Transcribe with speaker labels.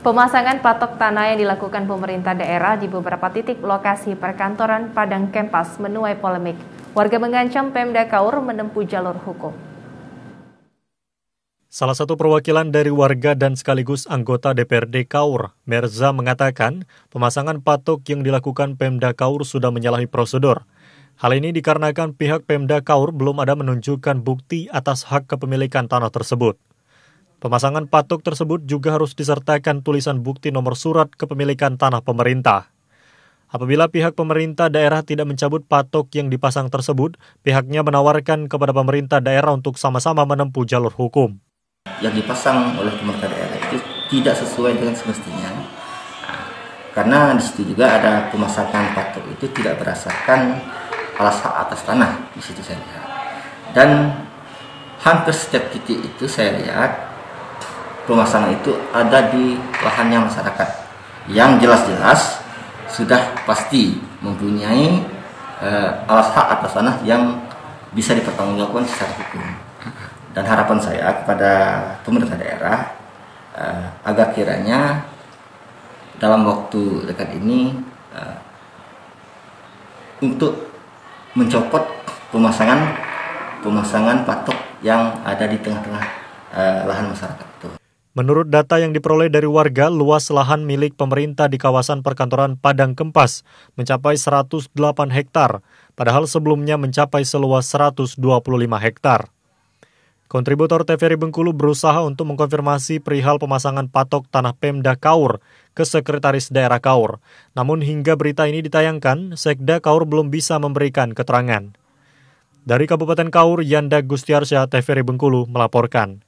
Speaker 1: Pemasangan patok tanah yang dilakukan pemerintah daerah di beberapa titik lokasi perkantoran Padang Kempas menuai polemik. Warga mengancam Pemda Kaur menempuh jalur hukum.
Speaker 2: Salah satu perwakilan dari warga dan sekaligus anggota DPRD Kaur, Merza mengatakan pemasangan patok yang dilakukan Pemda Kaur sudah menyalahi prosedur. Hal ini dikarenakan pihak Pemda Kaur belum ada menunjukkan bukti atas hak kepemilikan tanah tersebut. Pemasangan patok tersebut juga harus disertakan tulisan bukti nomor surat kepemilikan tanah pemerintah. Apabila pihak pemerintah daerah tidak mencabut patok yang dipasang tersebut, pihaknya menawarkan kepada pemerintah daerah untuk sama-sama menempuh jalur hukum.
Speaker 1: Yang dipasang oleh pemerintah daerah itu tidak sesuai dengan semestinya. Karena di situ juga ada pemasangan patok itu tidak berdasarkan alas atas tanah di situ saya Dan hampir setiap titik itu saya lihat pemasangan itu ada di lahannya masyarakat yang jelas-jelas sudah pasti mempunyai uh, alas hak atas tanah yang bisa dipertanggungjawabkan secara hukum. Dan harapan saya kepada pemerintah daerah uh, agar kiranya dalam waktu dekat ini uh, untuk mencopot pemasangan pemasangan patok yang ada di tengah-tengah uh, lahan masyarakat itu.
Speaker 2: Menurut data yang diperoleh dari warga, luas lahan milik pemerintah di kawasan perkantoran Padang Kempas mencapai 108 hektar, padahal sebelumnya mencapai seluas 125 hektar. Kontributor TVRI Bengkulu berusaha untuk mengkonfirmasi perihal pemasangan patok tanah Pemda Kaur ke Sekretaris Daerah Kaur. Namun hingga berita ini ditayangkan, Sekda Kaur belum bisa memberikan keterangan. Dari Kabupaten Kaur, Yanda Gustiarsyah TVRI Bengkulu melaporkan.